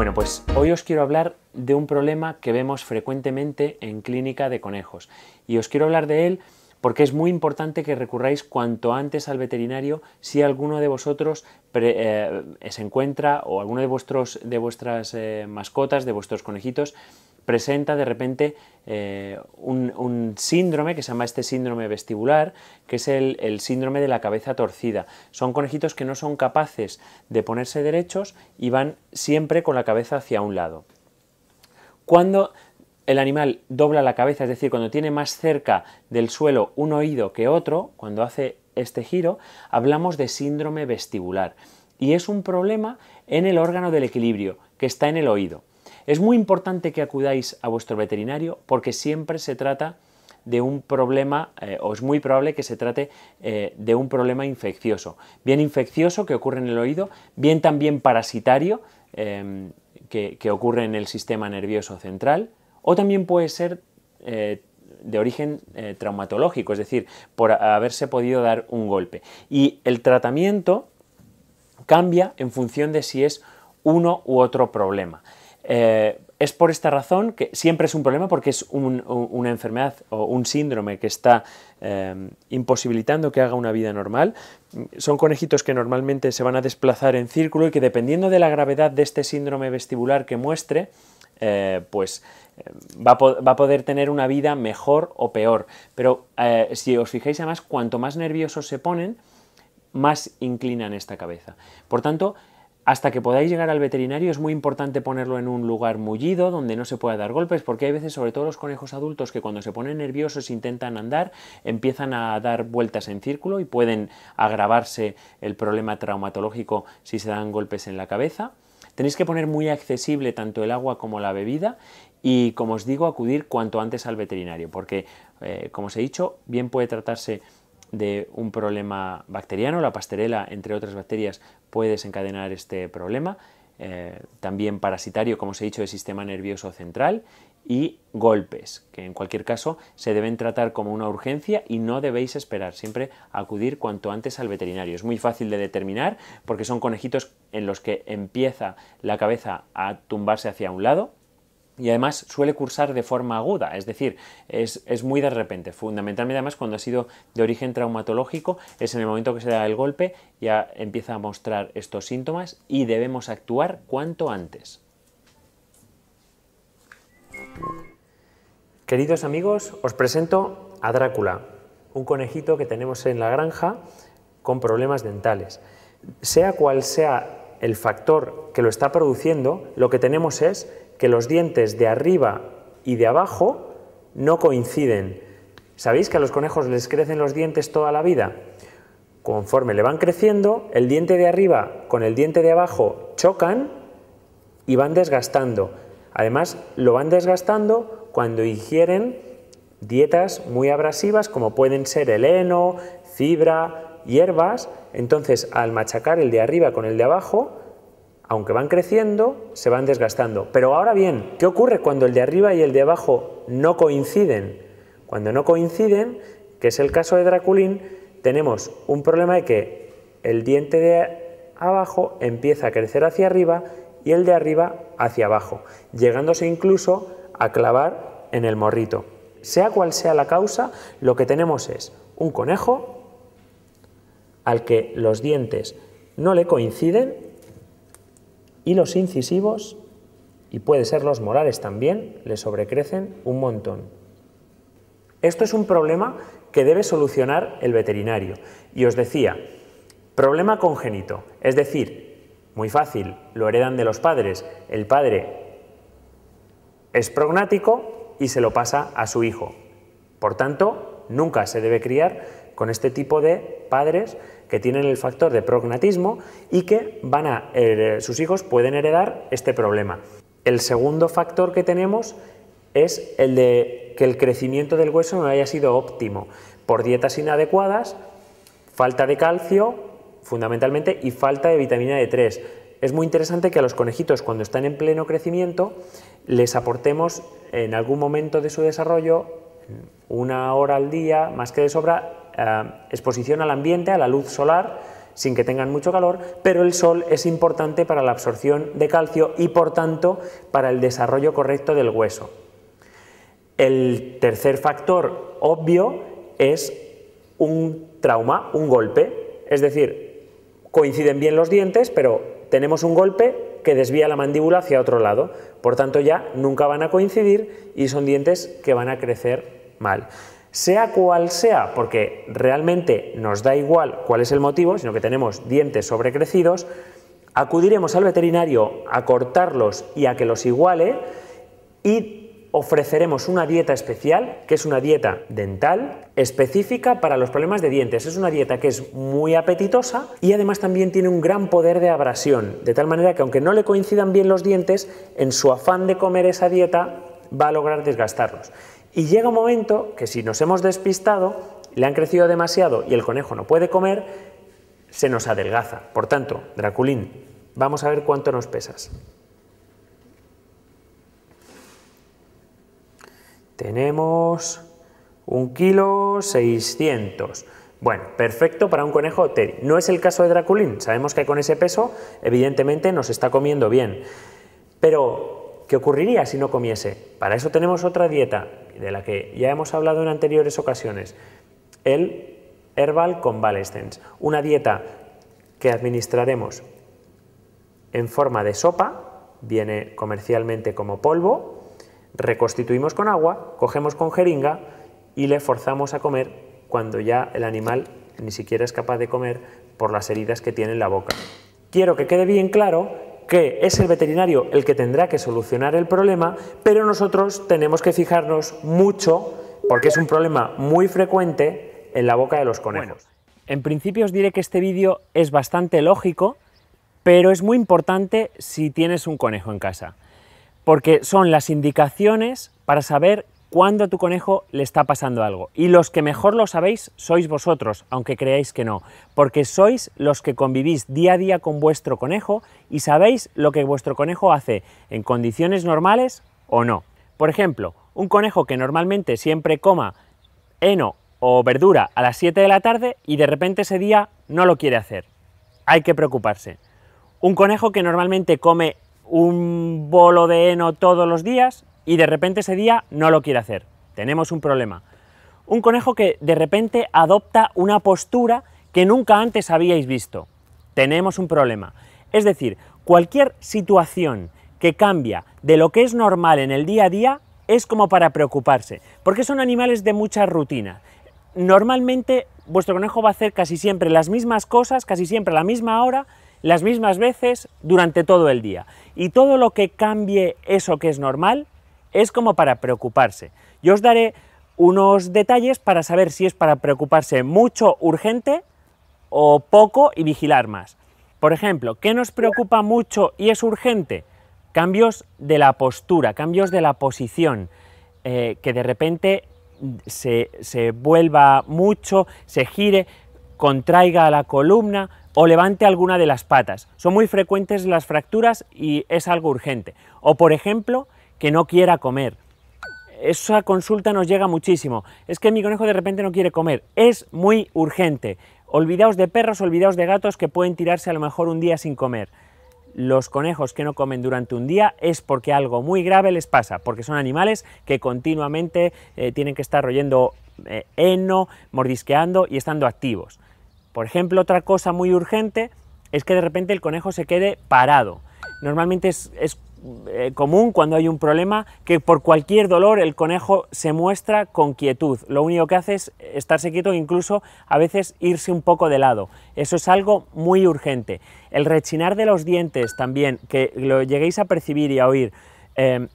Bueno, pues hoy os quiero hablar de un problema que vemos frecuentemente en clínica de conejos y os quiero hablar de él porque es muy importante que recurráis cuanto antes al veterinario si alguno de vosotros eh, se encuentra o alguno de, vuestros, de vuestras eh, mascotas, de vuestros conejitos, presenta de repente eh, un, síndrome que se llama este síndrome vestibular, que es el, síndrome de la cabeza torcida. Son conejitos que no son capaces de ponerse derechos y van siempre con la cabeza hacia un lado. Cuando el animal dobla la cabeza, es decir, cuando tiene más cerca del suelo un oído que otro, cuando hace este giro, hablamos de síndrome vestibular. Y es un problema en el órgano del equilibrio, que está en el oído. Es muy importante que acudáis a vuestro veterinario porque siempre se trata de un problema, eh, o es muy probable que se trate eh, de un problema infeccioso. Bien infeccioso que ocurre en el oído, bien también parasitario em, que, ocurre en el sistema nervioso central, o también puede ser eh, de origen traumatológico, es decir, por haberse podido dar un golpe. Y el tratamiento cambia en función de si es uno u otro problema. Eh, es por esta razón que siempre es un problema porque es una enfermedad o un síndrome que está eh, imposibilitando que haga una vida normal. Son conejitos que normalmente se van a desplazar en círculo y que dependiendo de la gravedad de este síndrome vestibular que muestre, eh, pues va va a, poder tener una vida mejor o peor. Pero si os fijáis además, cuanto más nerviosos se ponen, más inclinan esta cabeza. Por tanto, hasta que podáis llegar al veterinario es muy importante ponerlo en un lugar mullido donde no se pueda dar golpes porque hay veces sobre todo los conejos adultos que cuando se ponen nerviosos intentan andar empiezan a dar vueltas en círculo y pueden agravarse el problema traumatológico si se dan golpes en la cabeza. Tenéis que poner muy accesible tanto el agua como la bebida y como os digo acudir cuanto antes al veterinario porque eh, como os he dicho bien puede tratarse de un problema bacteriano. La pastorela, entre otras bacterias, puede desencadenar este problema. Eh, también parasitario, como os he dicho, del sistema nervioso central y golpes, que en cualquier caso se deben tratar como una urgencia y no debéis esperar, siempre acudir cuanto antes al veterinario. Es muy fácil de determinar porque son conejitos en los que empieza la cabeza a tumbarse hacia un lado, y además suele cursar de forma aguda, es decir, es, muy de repente. Fundamentalmente además cuando ha sido de origen traumatológico es en el momento que se da el golpe ya empieza a mostrar estos síntomas y debemos actuar cuanto antes. Queridos amigos, os presento a Drácula, un conejito que tenemos en la granja con problemas dentales. Sea cual sea el factor que lo está produciendo, lo que tenemos es que los dientes de arriba y de abajo no coinciden. ¿Sabéis que a los conejos les crecen los dientes toda la vida? Conforme le van creciendo, el diente de arriba con el diente de abajo chocan y van desgastando. Además, lo van desgastando cuando ingieren dietas muy abrasivas como pueden ser el heno, fibra, hierbas. Entonces, al machacar el de arriba con el de abajo, aunque van creciendo, se van desgastando. Pero ahora bien, ¿qué ocurre cuando el de arriba y el de abajo no coinciden? Cuando no coinciden, que es el caso de Draculín, tenemos un problema de que el diente de abajo empieza a crecer hacia arriba y el de arriba hacia abajo, llegándose incluso a clavar en el morrito. Sea cual sea la causa, lo que tenemos es un conejo al que los dientes no le coinciden y los incisivos, y puede ser los morales también, le sobrecrecen un montón. Esto es un problema que debe solucionar el veterinario. Y os decía, problema congénito, es decir, muy fácil, lo heredan de los padres, el padre es prognático y se lo pasa a su hijo. Por tanto, nunca se debe criar con este tipo de padres que tienen el factor de prognatismo y que van a, eh, sus hijos pueden heredar este problema. El segundo factor que tenemos es el de que el crecimiento del hueso no haya sido óptimo por dietas inadecuadas, falta de calcio fundamentalmente y falta de vitamina D3. Es muy interesante que a los conejitos cuando están en pleno crecimiento les aportemos en algún momento de su desarrollo una hora al día, más que de sobra, eh, exposición al ambiente, a la luz solar, sin que tengan mucho calor, pero el sol es importante para la absorción de calcio y por tanto para el desarrollo correcto del hueso. El tercer factor obvio es un trauma, un golpe, es decir, coinciden bien los dientes, pero tenemos un golpe que desvía la mandíbula hacia otro lado, por tanto ya nunca van a coincidir y son dientes que van a crecer mal sea cual sea, porque realmente nos da igual cuál es el motivo, sino que tenemos dientes sobrecrecidos, acudiremos al veterinario a cortarlos y a que los iguale y ofreceremos una dieta especial, que es una dieta dental específica para los problemas de dientes. Es una dieta que es muy apetitosa y además también tiene un gran poder de abrasión, de tal manera que aunque no le coincidan bien los dientes, en su afán de comer esa dieta va a lograr desgastarlos. Y llega un momento que si nos hemos despistado, le han crecido demasiado y el conejo no puede comer, se nos adelgaza. Por tanto, Draculín, vamos a ver cuánto nos pesas. Tenemos un kilo 600. Bueno, perfecto para un conejo teri. No es el caso de Draculín. Sabemos que con ese peso, evidentemente, nos está comiendo bien. Pero ¿Qué ocurriría si no comiese? Para eso tenemos otra dieta, de la que ya hemos hablado en anteriores ocasiones, el Herbal Convalescence, una dieta que administraremos en forma de sopa, viene comercialmente como polvo, reconstituimos con agua, cogemos con jeringa y le forzamos a comer cuando ya el animal ni siquiera es capaz de comer por las heridas que tiene en la boca. Quiero que quede bien claro que es el veterinario el que tendrá que solucionar el problema, pero nosotros tenemos que fijarnos mucho, porque es un problema muy frecuente, en la boca de los conejos. en principio os diré que este vídeo es bastante lógico, pero es muy importante si tienes un conejo en casa, porque son las indicaciones para saber cuando a tu conejo le está pasando algo. Y los que mejor lo sabéis sois vosotros, aunque creáis que no, porque sois los que convivís día a día con vuestro conejo y sabéis lo que vuestro conejo hace en condiciones normales o no. Por ejemplo, un conejo que normalmente siempre coma heno o verdura a las 7 de la tarde y de repente ese día no lo quiere hacer. Hay que preocuparse. Un conejo que normalmente come un bolo de heno todos los días y de repente ese día no lo quiere hacer. Tenemos un problema. Un conejo que de repente adopta una postura que nunca antes habíais visto. Tenemos un problema. Es decir, cualquier situación que cambia de lo que es normal en el día a día es como para preocuparse, porque son animales de mucha rutina. Normalmente vuestro conejo va a hacer casi siempre las mismas cosas, casi siempre a la misma hora, las mismas veces durante todo el día. Y todo lo que cambie eso que es normal es como para preocuparse. Yo os daré unos detalles para saber si es para preocuparse mucho urgente o poco y vigilar más. Por ejemplo, ¿qué nos preocupa mucho y es urgente? Cambios de la postura, cambios de la posición, eh, que de repente se, se vuelva mucho, se gire, contraiga la columna o levante alguna de las patas. Son muy frecuentes las fracturas y es algo urgente. O por ejemplo, que no quiera comer. Esa consulta nos llega muchísimo. Es que mi conejo de repente no quiere comer. Es muy urgente. Olvidaos de perros, olvidaos de gatos que pueden tirarse a lo mejor un día sin comer. Los conejos que no comen durante un día es porque algo muy grave les pasa, porque son animales que continuamente eh, tienen que estar royendo eh, heno, mordisqueando y estando activos. Por ejemplo, otra cosa muy urgente es que de repente el conejo se quede parado. Normalmente es eh, común cuando hay un problema que por cualquier dolor el conejo se muestra con quietud. Lo único que hace es estarse quieto e incluso a veces irse un poco de lado. Eso es algo muy urgente. El rechinar de los dientes también, que lo lleguéis a percibir y a oír, Em,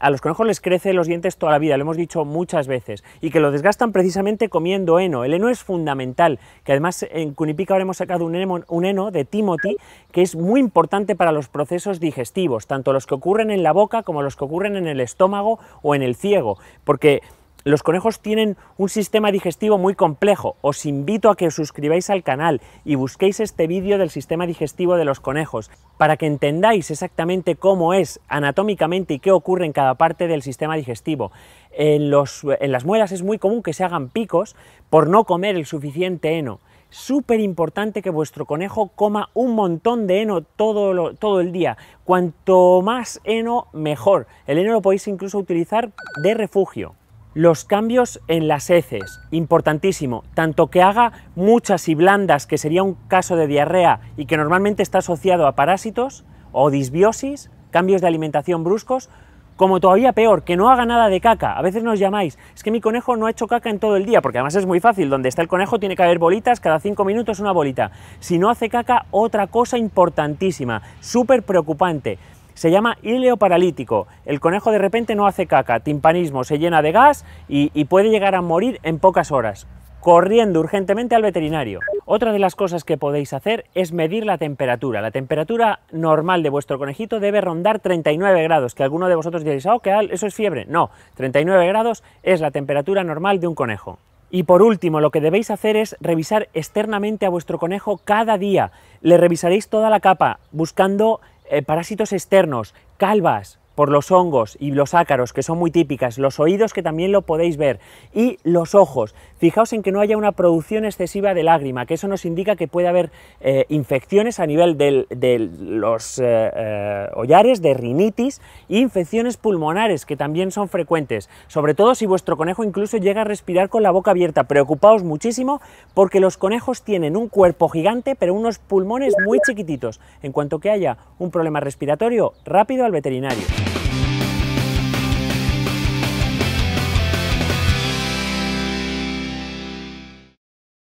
a los conejos les crecen los dientes toda la vida, lo hemos dicho muchas veces, y que lo desgastan precisamente comiendo heno. El heno es fundamental, que además en Cunipica ahora hemos sacado un heno, un heno de Timothy, que es muy importante para los procesos digestivos, tanto los que ocurren en la boca como los que ocurren en el estómago o en el ciego, porque los conejos tienen un sistema digestivo muy complejo. Os invito a que os suscribáis al canal y busquéis este vídeo del sistema digestivo de los conejos para que entendáis exactamente cómo es anatómicamente y qué ocurre en cada parte del sistema digestivo. En, las muelas es muy común que se hagan picos por no comer el suficiente heno súper importante que vuestro conejo coma un montón de heno todo, todo, el día. Cuanto más heno, mejor. El heno lo podéis incluso utilizar de refugio los cambios en las heces, importantísimo, tanto que haga muchas y blandas, que sería un caso de diarrea y que normalmente está asociado a parásitos o disbiosis, cambios de alimentación bruscos, como todavía peor, que no haga nada de caca. A veces nos llamáis, es que mi conejo no ha hecho caca en todo el día, porque además es muy fácil, donde está el conejo tiene que haber bolitas, cada cinco minutos una bolita. Si no hace caca, otra cosa importantísima, súper preocupante, se llama híleo paralítico. El conejo de repente no hace caca, timpanismo, se llena de gas y, puede llegar a morir en pocas horas corriendo urgentemente al veterinario. Otra de las cosas que podéis hacer es medir la temperatura. La temperatura normal de vuestro conejito debe rondar 39 grados, que alguno de vosotros diréis, ah, oh, que eso es fiebre. No, 39 grados es la temperatura normal de un conejo. Y por último, lo que debéis hacer es revisar externamente a vuestro conejo cada día. Le revisaréis toda la capa, buscando eh, parásitos externos, calvas, por los hongos y los ácaros, que son muy típicas, los oídos, que también lo podéis ver, y los ojos. Fijaos en que no haya una producción excesiva de lágrima, que eso nos indica que puede haber eh, infecciones a nivel de los eh, eh de rinitis, e infecciones pulmonares, que también son frecuentes, sobre todo si vuestro conejo incluso llega a respirar con la boca abierta. Preocupaos muchísimo porque los conejos tienen un cuerpo gigante, pero unos pulmones muy chiquititos. En cuanto que haya un problema respiratorio, rápido al veterinario.